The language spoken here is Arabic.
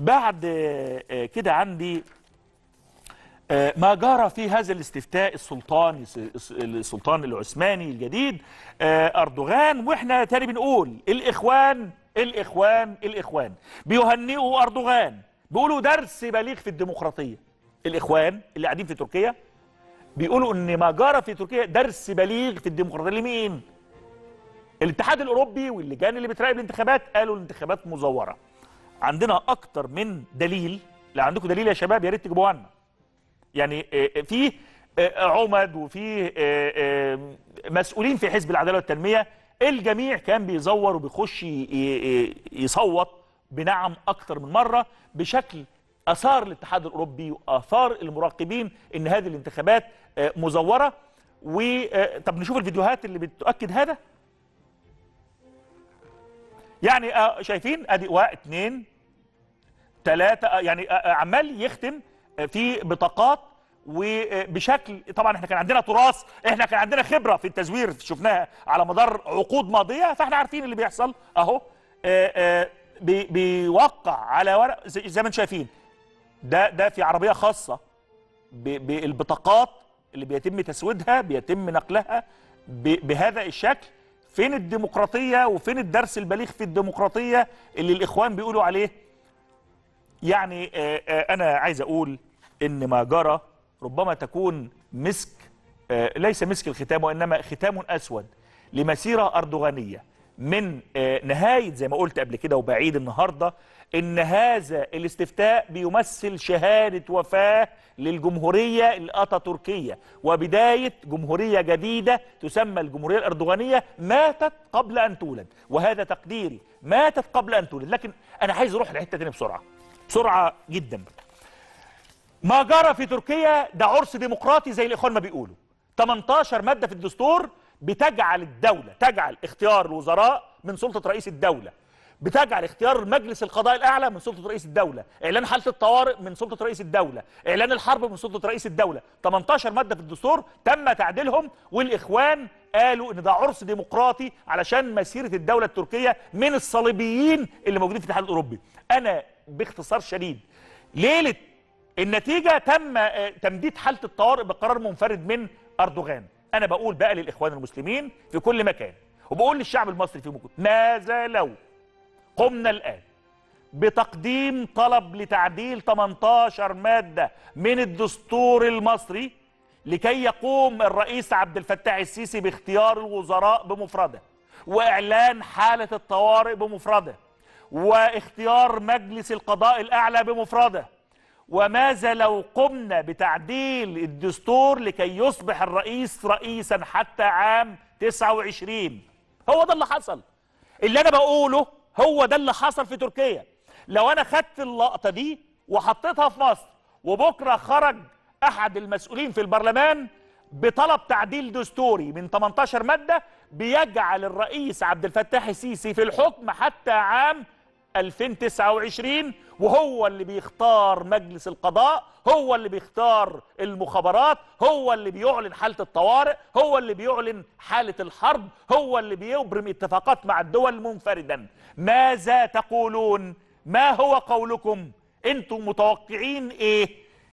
بعد آه، آه، كده عندي آه، ما جرى في هذا الاستفتاء السلطاني السلطان العثماني الجديد أردوغان وإحنا تاني بنقول الإخوان الإخوان الإخوان بيهنئوا أردوغان بيقولوا درس بليغ في الديمقراطية الإخوان اللي قاعدين في تركيا بيقولوا إن ما جرى في تركيا درس بليغ في الديمقراطية لمين؟ الاتحاد الأوروبي واللجان اللي بتراقب الانتخابات قالوا الانتخابات مزورة عندنا اكتر من دليل لو عندكم دليل يا شباب يا ريت تجيبوه لنا يعني آه، آه، في آه، عمد وفي مسؤولين في حزب العداله والتنميه الجميع كان بيزور وبيخش يصوت بنعم اكتر من مره بشكل اثار الاتحاد الاوروبي واثار المراقبين ان هذه الانتخابات مزوره و طب نشوف الفيديوهات اللي بتؤكد هذا يعني شايفين ادي واحد اتنين ثلاثة يعني آه، آه، عمال يختم آه، في بطاقات وبشكل طبعا احنا كان عندنا تراث احنا كان عندنا خبره في التزوير شفناها على مدار عقود ماضيه فاحنا عارفين اللي بيحصل اهو اه اه بي بيوقع على ورق زي ما انتم شايفين ده ده في عربيه خاصه بالبطاقات اللي بيتم تسويدها بيتم نقلها بهذا الشكل فين الديمقراطيه وفين الدرس البليغ في الديمقراطيه اللي الاخوان بيقولوا عليه يعني آه، آه، أنا عايز أقول إن ما جرى ربما تكون مسك آه، ليس مسك الختام وإنما ختام أسود لمسيرة أردوغانية من نهاية زي ما قلت قبل كده وبعيد النهاردة إن هذا الاستفتاء بيمثل شهادة وفاة للجمهورية الأتاتوركية وبداية جمهورية جديدة تسمى الجمهورية الأردوغانية ماتت قبل أن تولد وهذا تقديري ماتت قبل أن تولد لكن أنا عايز أروح لحتة تانية بسرعة بسرعه جدا ما جرى في تركيا ده عرس ديمقراطي زي الاخوان ما بيقولوا 18 ماده في الدستور بتجعل الدوله تجعل اختيار الوزراء من سلطه رئيس الدوله بتجعل اختيار مجلس القضاء الاعلى من سلطه رئيس الدوله اعلان حاله الطوارئ من سلطه رئيس الدوله اعلان الحرب من سلطه رئيس الدوله 18 ماده في الدستور تم تعديلهم والاخوان قالوا ان ده عرس ديمقراطي علشان مسيره الدوله التركيه من الصليبيين اللي موجودين في الاتحاد الاوروبي انا باختصار شديد ليله النتيجه تم آه، تمديد حاله الطوارئ بقرار منفرد من اردوغان انا بقول بقى للاخوان المسلمين في كل مكان وبقول للشعب المصري في مكان ماذا لو قمنا الان بتقديم طلب لتعديل 18 ماده من الدستور المصري لكي يقوم الرئيس عبد الفتاح السيسي باختيار الوزراء بمفرده واعلان حاله الطوارئ بمفرده واختيار مجلس القضاء الأعلى بمفرده وماذا لو قمنا بتعديل الدستور لكي يصبح الرئيس رئيسا حتى عام 29 هو ده اللي حصل اللي أنا بقوله هو ده اللي حصل في تركيا لو أنا خدت اللقطة دي وحطيتها في مصر وبكرة خرج أحد المسؤولين في البرلمان بطلب تعديل دستوري من 18 مادة بيجعل الرئيس عبد الفتاح السيسي في الحكم حتى عام 2029 وهو اللي بيختار مجلس القضاء هو اللي بيختار المخابرات هو اللي بيعلن حالة الطوارئ هو اللي بيعلن حالة الحرب هو اللي بيبرم اتفاقات مع الدول منفردا ماذا تقولون ما هو قولكم انتم متوقعين ايه